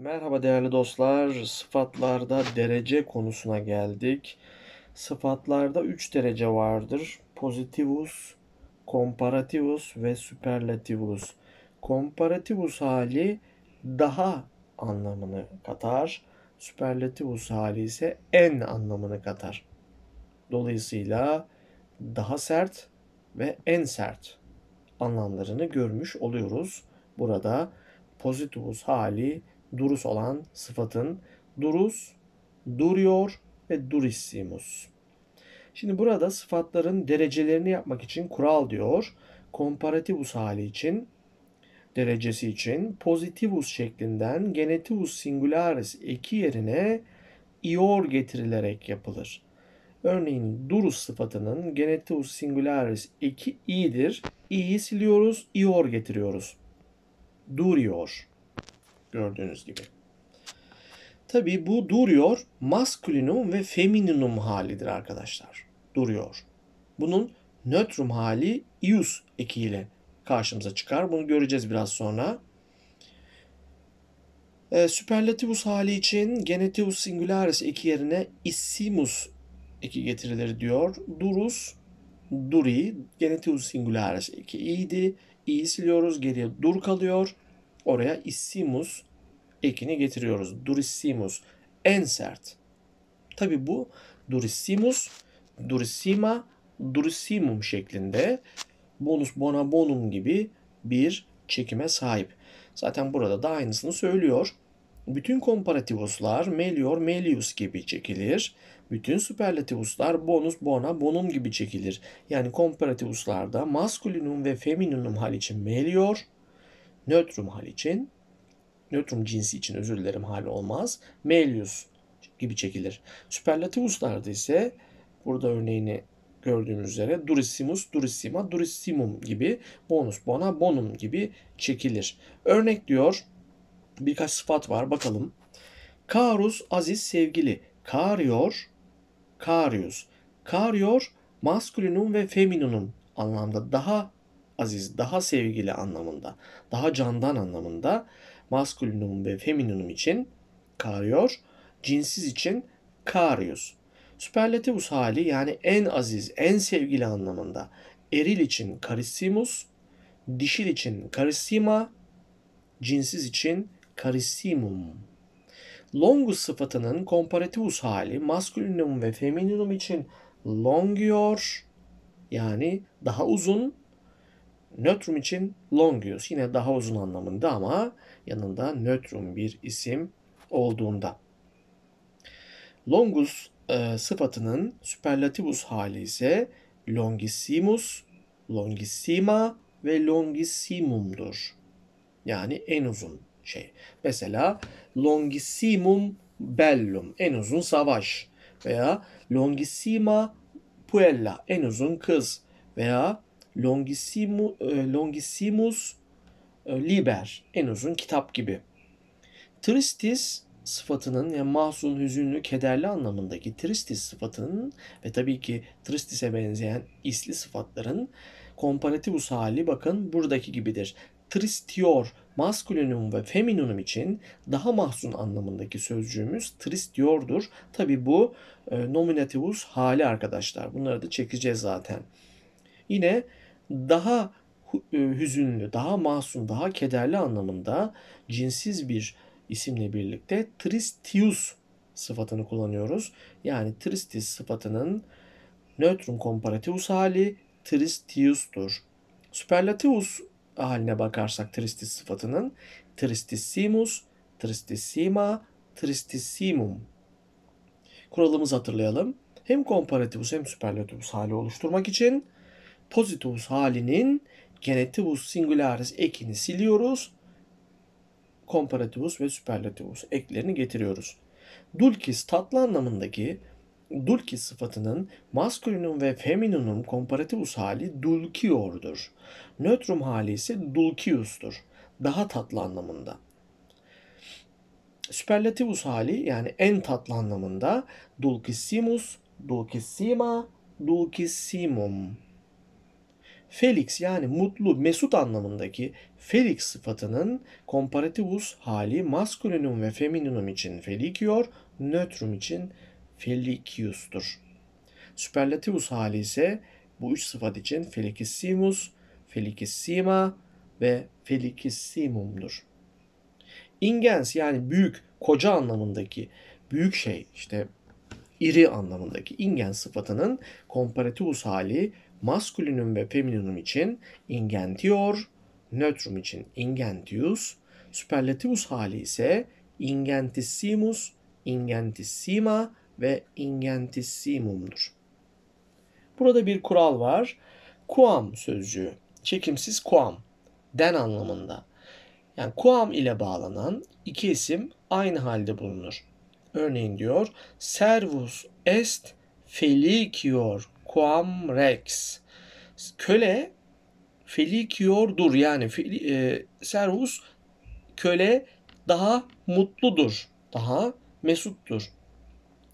Merhaba değerli dostlar. Sıfatlarda derece konusuna geldik. Sıfatlarda 3 derece vardır. positivus, comparativus ve superlativus. Comparativus hali daha anlamını katar. Superlativus hali ise en anlamını katar. Dolayısıyla daha sert ve en sert anlamlarını görmüş oluyoruz. Burada positivus hali durus olan sıfatın durus, duruyor ve durissimus. Şimdi burada sıfatların derecelerini yapmak için kural diyor. Komparativus hali için derecesi için pozitivus şeklinden genetivus singularis eki yerine ior getirilerek yapılır. Örneğin durus sıfatının genetivus singularis eki i'dir. i'yi siliyoruz, ior getiriyoruz. Duruyor gördüğünüz gibi. Tabi bu duruyor maskülinum ve femininum halidir arkadaşlar. Duruyor. Bunun nötrum hali ius ekiyle karşımıza çıkar. Bunu göreceğiz biraz sonra. E, süperlativus hali için genetivus singularis eki yerine issimus eki getirilir diyor. Durus, duri, genetivus singularis eki iyiydi. İyi siliyoruz geriye dur kalıyor. Oraya issimus ekini getiriyoruz. Durissimus en sert. Tabi bu durissimus, durissima, durissimum şeklinde bonus bona bonum gibi bir çekime sahip. Zaten burada da aynısını söylüyor. Bütün komparativuslar melior melius gibi çekilir. Bütün superlativuslar bonus bona bonum gibi çekilir. Yani komparativuslarda maskülinum ve femininum hal için melior, nötrum hal için nötrum cinsi için özür dilerim hali olmaz. Melius gibi çekilir. Süperlativuslarda ise burada örneğini gördüğümüz üzere durissimus, durissima, durissimum gibi bonus bona, bonum gibi çekilir. Örnek diyor birkaç sıfat var bakalım. Karus aziz sevgili. carior, carius, carior, maskülinum ve femininum anlamda daha aziz, daha sevgili anlamında, daha candan anlamında maskülinum ve femininum için karıyor, cinsiz için karius. Süperlativus hali yani en aziz, en sevgili anlamında. Eril için karissimus, dişil için karissima, cinsiz için karissimum. Longus sıfatının komparativus hali maskülinum ve femininum için longior yani daha uzun Nötrum için longius yine daha uzun anlamında ama yanında nötrum bir isim olduğunda. Longus e, sıfatının superlativus hali ise longissimus, longissima ve longissimumdur. Yani en uzun şey. Mesela longissimum bellum en uzun savaş veya longissima puella en uzun kız veya Longisimus, e, Longisimus e, Liber en uzun kitap gibi. Tristis sıfatının yani mahzun, hüzünlü, kederli anlamındaki tristis sıfatının ve tabii ki tristise benzeyen isli sıfatların komparativus hali bakın buradaki gibidir. Tristior maskülinum ve feminunum için daha mahzun anlamındaki sözcüğümüz tristiordur. Tabii bu e, nominativus hali arkadaşlar. Bunları da çekeceğiz zaten. Yine daha e, hüzünlü, daha masum, daha kederli anlamında cinsiz bir isimle birlikte tristius sıfatını kullanıyoruz. Yani tristis sıfatının nötrum komparativus hali tristius'tur. Superlativus haline bakarsak tristis sıfatının tristissimus, tristissima, tristissimum. Kuralımızı hatırlayalım. Hem komparativus hem superlativus hali oluşturmak için Positivus halinin genetivus singularis ekini siliyoruz. comparativus ve superlativus eklerini getiriyoruz. Dulcis tatlı anlamındaki dulcis sıfatının maskülinum ve femininum comparativus hali dulkior'dur. Nötrum hali ise dulcius'tur. Daha tatlı anlamında. Superlativus hali yani en tatlı anlamında dulcissimus, dulcissima, dulcissimum Felix yani mutlu, mesut anlamındaki felix sıfatının komparativus hali maskulinum ve femininum için felikior, nötrum için felicius'tur. Süperlativus hali ise bu üç sıfat için felicissimus, felicissima ve felicissimum'dur. Ingens yani büyük, koca anlamındaki büyük şey işte iri anlamındaki ingen sıfatının komparativus hali maskülinum ve femininum için ingentior, neutrum için ingentius, superlativus hali ise ingentissimus, ingentissima ve ingentissimumdur. Burada bir kural var. quam sözcüğü, çekimsiz quam den anlamında. Yani quam ile bağlanan iki isim aynı halde bulunur. Örneğin diyor, servus est felicior quam rex. Köle feliciordur yani fel, e, servus köle daha mutludur, daha mesuttur.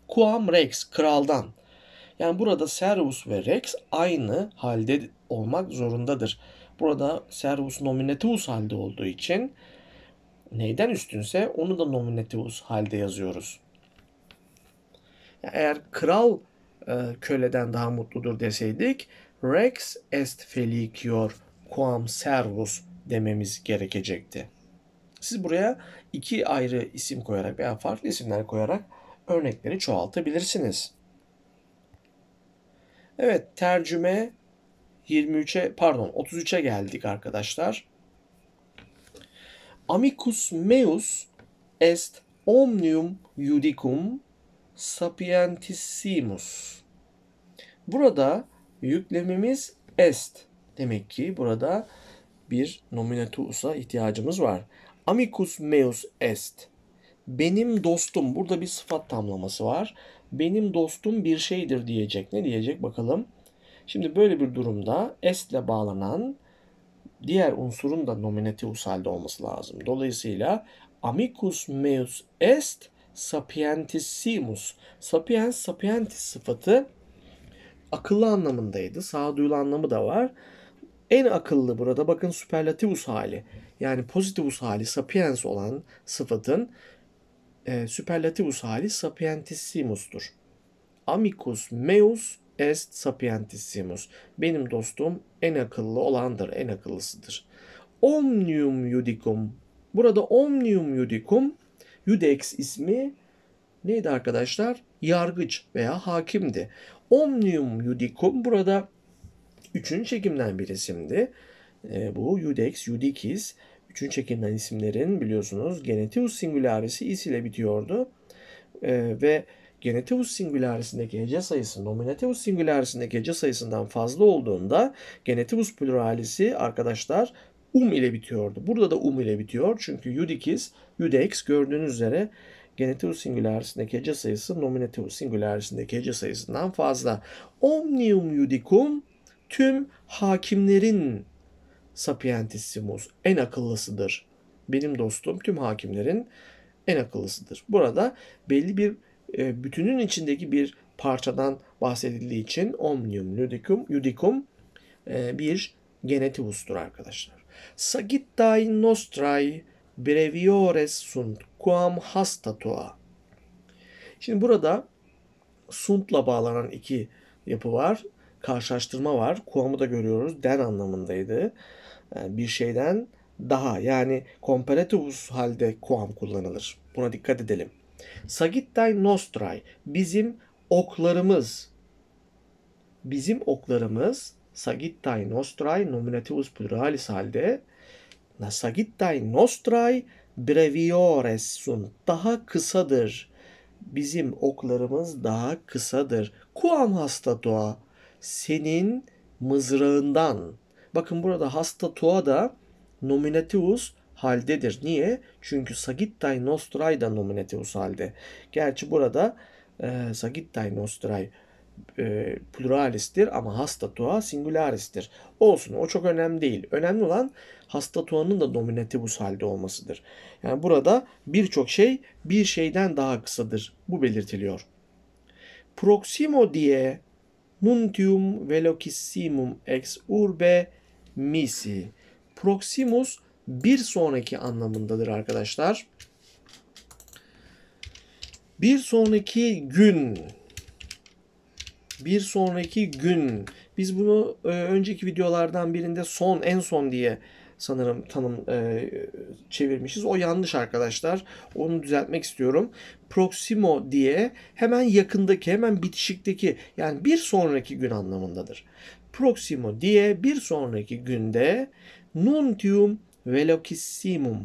Quam rex kraldan. Yani burada servus ve rex aynı halde olmak zorundadır. Burada servus nominativus halde olduğu için neyden üstünse onu da nominativus halde yazıyoruz. Eğer kral e, köleden daha mutludur deseydik rex est felicior quam servus dememiz gerekecekti. Siz buraya iki ayrı isim koyarak veya farklı isimler koyarak örnekleri çoğaltabilirsiniz. Evet tercüme 23'e pardon 33'e geldik arkadaşlar. Amicus meus est omnium judicum sapientissimus. Burada yüklemimiz est. Demek ki burada bir nominatusa ihtiyacımız var. Amicus meus est. Benim dostum. Burada bir sıfat tamlaması var. Benim dostum bir şeydir diyecek. Ne diyecek bakalım. Şimdi böyle bir durumda estle bağlanan diğer unsurun da nominativus halde olması lazım. Dolayısıyla amicus meus est sapientissimus. Sapiens, sapientis sıfatı akıllı anlamındaydı. Sağduyulu anlamı da var. En akıllı burada bakın superlativus hali. Yani pozitivus hali sapiens olan sıfatın e, superlativus hali sapientissimus'tur. Amicus meus est sapientissimus. Benim dostum en akıllı olandır, en akıllısıdır. Omnium judicum. Burada omnium judicum Judex ismi neydi arkadaşlar? Yargıç veya hakimdi. Omnium judicum burada üçüncü çekimden bir isimdi. E, bu Judex, Judicis. Üçüncü çekimden isimlerin biliyorsunuz genetivus singularis'i is ile bitiyordu. E, ve genetivus singularisindeki hece sayısı Nominativus singularisindeki hece sayısından fazla olduğunda genetivus pluralisi arkadaşlar um ile bitiyordu. Burada da um ile bitiyor. Çünkü judicis, judex gördüğünüz üzere genitiv singülarisindeki hece sayısı nominativ singülarisindeki hece sayısından fazla. Omnium judicum tüm hakimlerin sapientissimus en akıllısıdır. Benim dostum tüm hakimlerin en akıllısıdır. Burada belli bir e, bütünün içindeki bir parçadan bahsedildiği için omnium ludicum, judicum e, bir genetivustur arkadaşlar. Sagittae nostrai breviores sunt quam hasta tua. Şimdi burada sunt'la bağlanan iki yapı var. Karşılaştırma var. Kuam'ı da görüyoruz. Den anlamındaydı. Yani ee, bir şeyden daha yani comparativus halde kuam kullanılır. Buna dikkat edelim. Sagittae nostrai, bizim oklarımız bizim oklarımız sagittae nostrai nominativus pluralis halde sagittae nostrai breviores sunt. Daha kısadır. Bizim oklarımız daha kısadır. Kuam hasta tua. Senin mızrağından. Bakın burada hasta tua da nominativus haldedir. Niye? Çünkü sagittae nostrae da nominativus halde. Gerçi burada e, sagittae nostrae e, pluralistir ama hasta hastatua singularistir. Olsun o çok önemli değil. Önemli olan hasta hastatuanın da bu halde olmasıdır. Yani burada birçok şey bir şeyden daha kısadır. Bu belirtiliyor. Proximo diye muntium velocissimum ex urbe misi. Proximus bir sonraki anlamındadır arkadaşlar. Bir sonraki gün bir sonraki gün. Biz bunu e, önceki videolardan birinde son en son diye sanırım tanım e, çevirmişiz. O yanlış arkadaşlar. Onu düzeltmek istiyorum. Proximo diye hemen yakındaki, hemen bitişikteki yani bir sonraki gün anlamındadır. Proximo diye bir sonraki günde nuntium velocissimum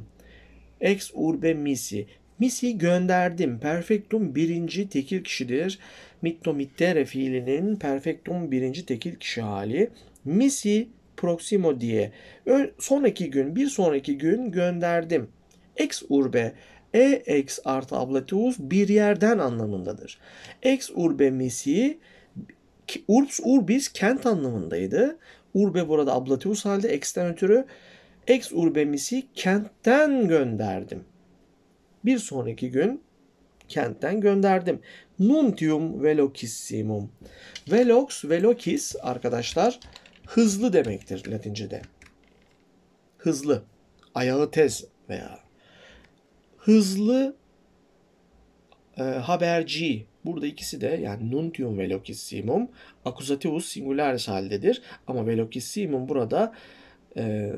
ex urbe misi. Misi gönderdim. Perfectum birinci tekil kişidir mitto mittere fiilinin perfektum birinci tekil kişi hali misi proximo diye sonraki gün bir sonraki gün gönderdim. Ex urbe e ex art ablatus bir yerden anlamındadır. Ex urbe misi urbs urbis kent anlamındaydı. Urbe burada ablatus halde ex'ten ötürü ex urbe misi kentten gönderdim. Bir sonraki gün kentten gönderdim. Nuntium velocissimum. Velox, velocis arkadaşlar hızlı demektir Latincede. Hızlı, ayağı tez veya hızlı e, haberci. Burada ikisi de yani nuntium velocissimum accusativus singularis haldedir. Ama velocissimum burada e,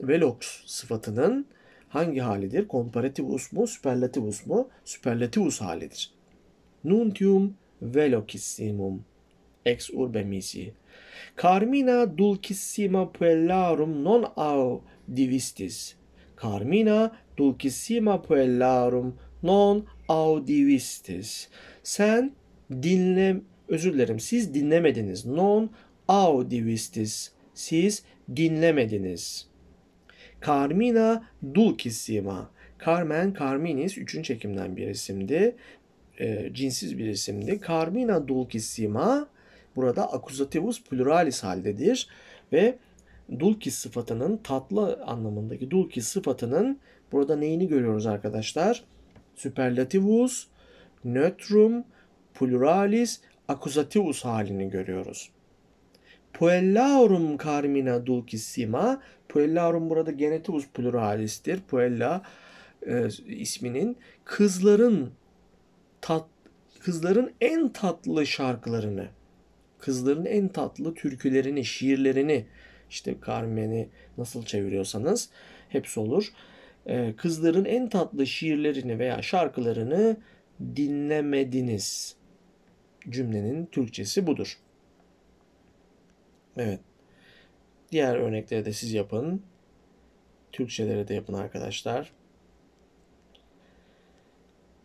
velox sıfatının hangi halidir? Komparativus mu, superlativus mu? Superlativus halidir nuntium velocissimum ex urbe misi. Carmina dulcissima puellarum non au divistis. Carmina dulcissima puellarum non audivistis. Sen dinle özür dilerim siz dinlemediniz. Non audivistis. Siz dinlemediniz. Carmina dulcissima. Carmen Carminis 3. çekimden bir isimdi e, cinsiz bir isimdi. Carmina dulcissima burada akuzativus pluralis haldedir ve dulcis sıfatının tatlı anlamındaki dulcis sıfatının burada neyini görüyoruz arkadaşlar? Superlativus, neutrum, pluralis, akuzativus halini görüyoruz. Puellarum carmina dulcissima. Puellarum burada genetivus pluralistir. Puella e, isminin kızların tat, kızların en tatlı şarkılarını, kızların en tatlı türkülerini, şiirlerini, işte Carmen'i nasıl çeviriyorsanız hepsi olur. Ee, kızların en tatlı şiirlerini veya şarkılarını dinlemediniz. Cümlenin Türkçesi budur. Evet. Diğer örnekleri de siz yapın. Türkçelere de yapın arkadaşlar.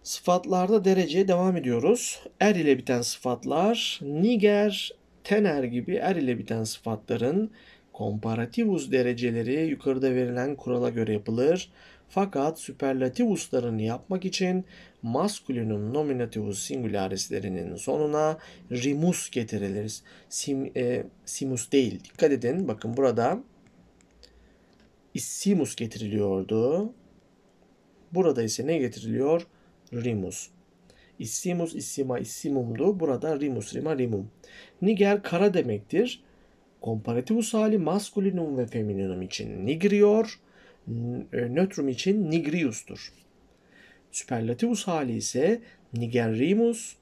Sıfatlarda dereceye devam ediyoruz. Er ile biten sıfatlar niger, tener gibi er ile biten sıfatların komparativus dereceleri yukarıda verilen kurala göre yapılır. Fakat süperlativuslarını yapmak için maskülinum nominativus singularislerinin sonuna rimus getirilir. Sim, e, simus değil. Dikkat edin bakın burada -isimus getiriliyordu. Burada ise ne getiriliyor? rimus. İssimus, issima, issimumdu. Burada rimus, rima, rimum. Niger kara demektir. Komparativus hali maskulinum ve femininum için nigrior, e, nötrum için nigrius'tur. Süperlativus hali ise nigerimus,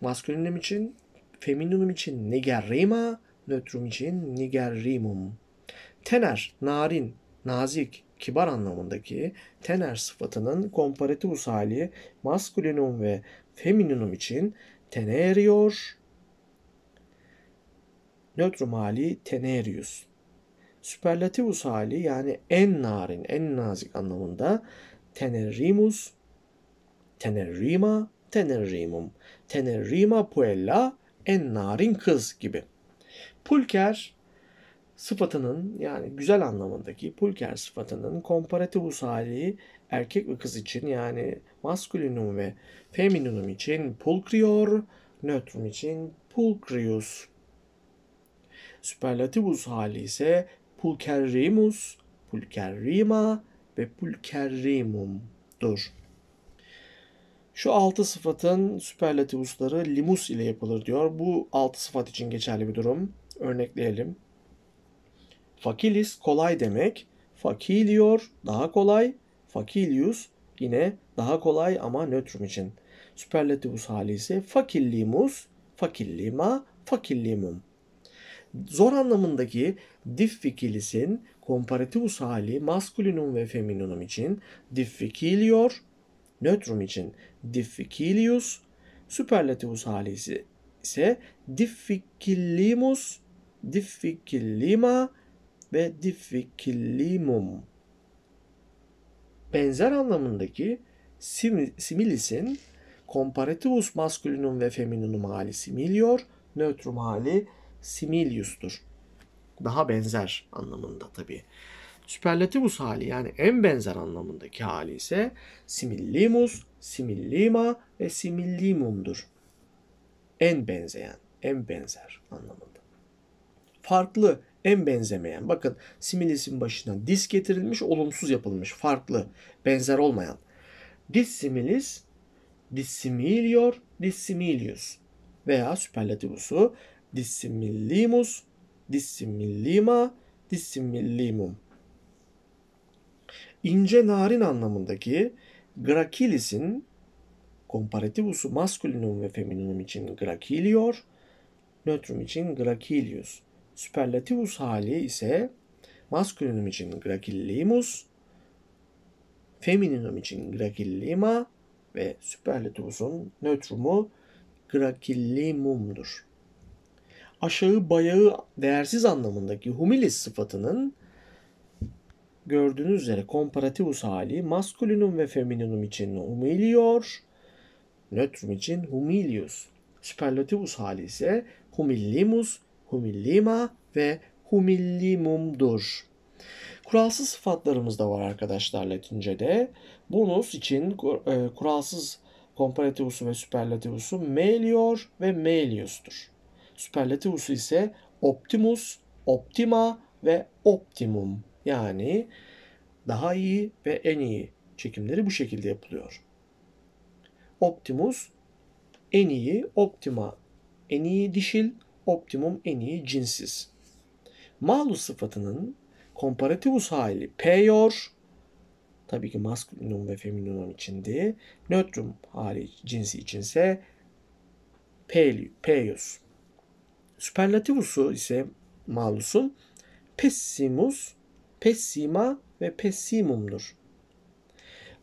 maskülinum için, femininum için nigerrima, nötrum için nigerrimum. Tener, narin, nazik, kibar anlamındaki tener sıfatının komparativus hali maskülinum ve femininum için tene eriyor. Nötrum hali tenerius. Süperlativus hali yani en narin, en nazik anlamında tenerimus, tenerima, tenerimum, tenerima puella, en narin kız gibi. Pulker sıfatının yani güzel anlamındaki pulker sıfatının komparativus hali erkek ve kız için yani maskülinum ve femininum için pulcrior, nötrum için pulcrius. Süperlativus hali ise pulcherrimus, pulcherrima ve pulcherrimum'dur. Şu altı sıfatın süperlativusları limus ile yapılır diyor. Bu altı sıfat için geçerli bir durum. Örnekleyelim. Fakilis kolay demek. Fakiliyor daha kolay. Fakilius yine daha kolay ama nötrum için. Superlativus hali ise fakillimus, fakillima, fakillimum. Zor anlamındaki diffikilisin komparativus hali maskulinum ve femininum için diffikiliyor, nötrum için diffikilius, Superlativus hali ise diffikillimus, diffikillima, ve difficilimum. Benzer anlamındaki similis'in komparativus maskülinum ve femininum hali similior, nötrum hali similius'tur. Daha benzer anlamında tabii. Süperlativus hali yani en benzer anlamındaki hali ise simillimus, similima ve simillimum'dur. En benzeyen, en benzer anlamında. Farklı, en benzemeyen. Bakın similisin başına dis getirilmiş, olumsuz yapılmış, farklı, benzer olmayan. Dissimilis, dissimilior, dissimilius veya süperlativusu dissimillimus, dissimillima, dissimillimum. İnce narin anlamındaki gracilis'in komparativusu maskülinum ve femininum için gracilior, nötrum için gracilius Superlativus hali ise maskülinum için gracillimus, femininum için gracillima ve superlativusun nötrumu gracillimum'dur. Aşağı bayağı değersiz anlamındaki humilis sıfatının gördüğünüz üzere komparativus hali maskülinum ve femininum için humilior, nötrum için humilius. Superlativus hali ise humillimus, humillima ve humillimumdur. Kuralsız sıfatlarımız da var arkadaşlar Latince'de. Bonus için e, kuralsız komparativusu ve süperlativusu melior ve melius'tur. Süperlativusu ise optimus, optima ve optimum. Yani daha iyi ve en iyi çekimleri bu şekilde yapılıyor. Optimus en iyi, optima en iyi dişil, optimum en iyi cinsiz. Malus sıfatının komparativus hali peyor, tabii ki maskülinum ve femininum içinde. Nötrum hali cinsi içinse peli, peius. ise malusun pessimus, pessima ve pessimumdur.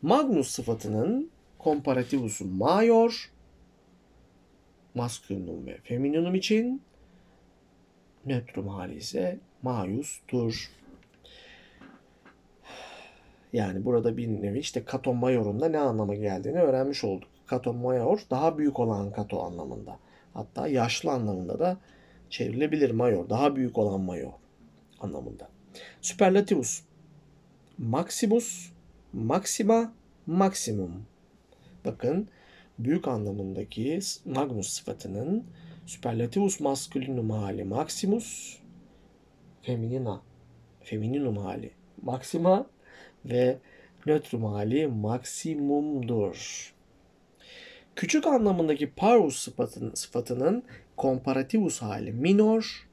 Magnus sıfatının komparativusu major, maskülinum ve femininum için Nötrum hali ise maiustur. Yani burada bir nevi işte Kato Mayor'un da ne anlama geldiğini öğrenmiş olduk. Kato Mayor daha büyük olan Kato anlamında. Hatta yaşlı anlamında da çevrilebilir Mayor. Daha büyük olan Mayor anlamında. Superlativus. Maximus, Maxima, Maximum. Bakın büyük anlamındaki Magnus sıfatının Superlativus masculinum hali maximus, feminina, femininum hali maxima ve nötrum hali maximumdur. Küçük anlamındaki parus sıfatının, sıfatının komparativus hali minor,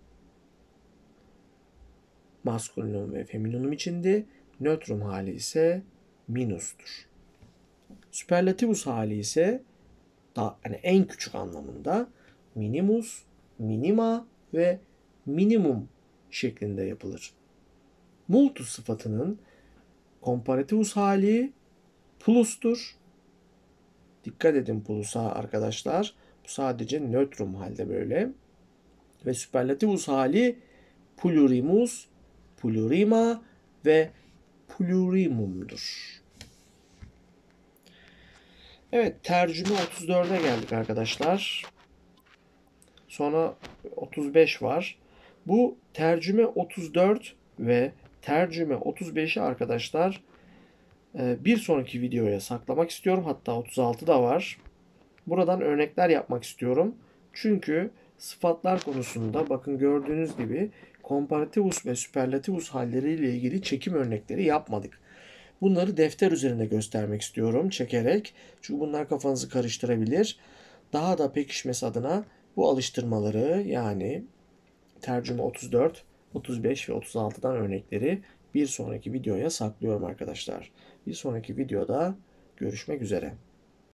maskulinum ve femininum içinde, nötrum hali ise minustur. Superlativus hali ise daha, yani en küçük anlamında minimus, minima ve minimum şeklinde yapılır. Multus sıfatının komparativus hali plustur. Dikkat edin plus'a arkadaşlar. Bu sadece nötrum halde böyle. Ve süperlativus hali plurimus, plurima ve plurimumdur. Evet tercüme 34'e geldik arkadaşlar. Sonra 35 var. Bu tercüme 34 ve tercüme 35'i arkadaşlar e, bir sonraki videoya saklamak istiyorum. Hatta 36 da var. Buradan örnekler yapmak istiyorum. Çünkü sıfatlar konusunda bakın gördüğünüz gibi komparativus ve süperlativus halleriyle ilgili çekim örnekleri yapmadık. Bunları defter üzerinde göstermek istiyorum çekerek. Çünkü bunlar kafanızı karıştırabilir. Daha da pekişmesi adına bu alıştırmaları yani tercüme 34, 35 ve 36'dan örnekleri bir sonraki videoya saklıyorum arkadaşlar. Bir sonraki videoda görüşmek üzere.